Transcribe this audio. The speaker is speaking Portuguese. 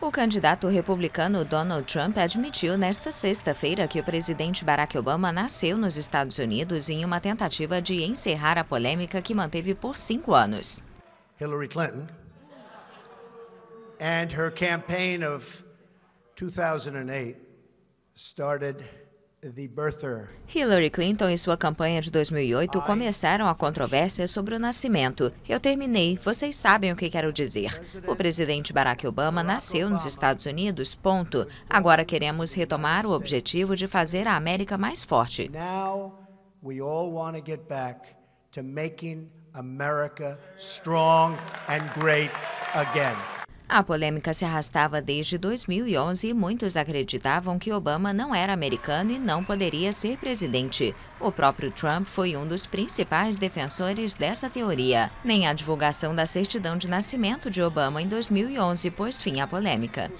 O candidato republicano Donald Trump admitiu nesta sexta-feira que o presidente Barack Obama nasceu nos Estados Unidos em uma tentativa de encerrar a polêmica que manteve por cinco anos. Hillary Clinton and her campaign of 2008 started Hillary Clinton e sua campanha de 2008 começaram a controvérsia sobre o nascimento. Eu terminei, vocês sabem o que quero dizer. O presidente Barack Obama nasceu nos Estados Unidos, ponto. Agora queremos retomar o objetivo de fazer a América mais forte. Agora, we queremos voltar para get back to forte e grande and a polêmica se arrastava desde 2011 e muitos acreditavam que Obama não era americano e não poderia ser presidente. O próprio Trump foi um dos principais defensores dessa teoria. Nem a divulgação da certidão de nascimento de Obama em 2011 pôs fim à polêmica.